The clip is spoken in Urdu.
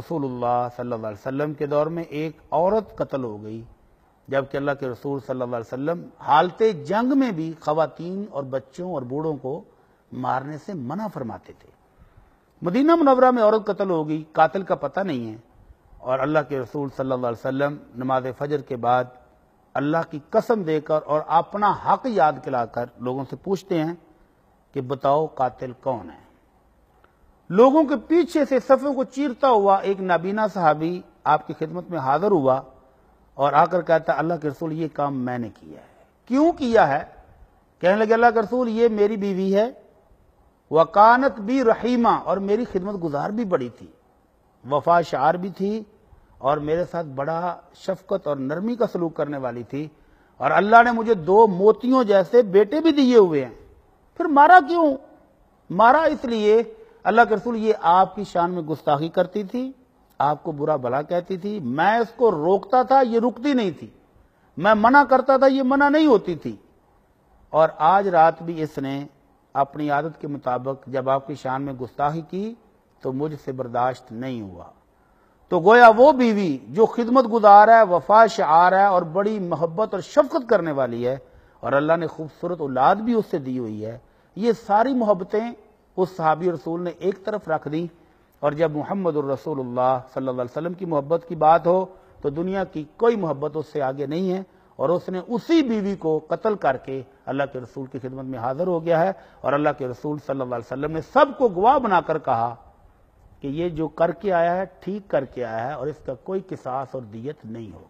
رسول اللہ صلی اللہ علیہ وسلم کے دور میں ایک عورت قتل ہو گئی جبکہ اللہ کے رسول صلی اللہ علیہ وسلم حالت جنگ میں بھی خواتین اور بچوں اور بوڑھوں کو مارنے سے منع فرماتے تھے مدینہ منورہ میں عورت قتل ہو گئی قاتل کا پتہ نہیں ہے اور اللہ کے رسول صلی اللہ علیہ وسلم نماز فجر کے بعد اللہ کی قسم دے کر اور اپنا حق یاد کلا کر لوگوں سے پوچھتے ہیں کہ بتاؤ قاتل کون ہے لوگوں کے پیچھے سے صفوں کو چیرتا ہوا ایک نابینا صحابی آپ کی خدمت میں حاضر ہوا اور آ کر کہتا اللہ کے رسول یہ کام میں نے کیا ہے کیوں کیا ہے کہنے لگے اللہ کے رسول یہ میری بیوی ہے وکانت بھی رحیمہ اور میری خدمت گزار بھی بڑی تھی وفا شعار بھی تھی اور میرے ساتھ بڑا شفقت اور نرمی کا سلوک کرنے والی تھی اور اللہ نے مجھے دو موتیوں جیسے بیٹے بھی دیے ہوئے ہیں پھر مارا کیوں مارا اس لیے اللہ کے رسول یہ آپ کی شان میں گستاخی کرتی تھی آپ کو برا بھلا کہتی تھی میں اس کو روکتا تھا یہ رکتی نہیں تھی میں منع کرتا تھا یہ منع نہیں ہوتی تھی اور آج رات بھی اس نے اپنی عادت کے مطابق جب آپ کی شان میں گستاخی کی تو مجھ سے برداشت نہیں ہوا تو گویا وہ بیوی جو خدمت گزار ہے وفا شعار ہے اور بڑی محبت اور شفقت کرنے والی ہے اور اللہ نے خوبصورت اولاد بھی اس سے دی ہوئی ہے یہ ساری محبتیں اس صحابی رسول نے ایک طرف رکھ دی اور جب محمد الرسول اللہ صلی اللہ علیہ وسلم کی محبت کی بات ہو تو دنیا کی کوئی محبت اس سے آگے نہیں ہے اور اس نے اسی بیوی کو قتل کر کے اللہ کے رسول کی خدمت میں حاضر ہو گیا ہے اور اللہ کے رسول صلی اللہ علیہ وسلم نے سب کو گواہ بنا کر کہا کہ یہ جو کر کے آیا ہے ٹھیک کر کے آیا ہے اور اس کا کوئی کساس اور دیت نہیں ہو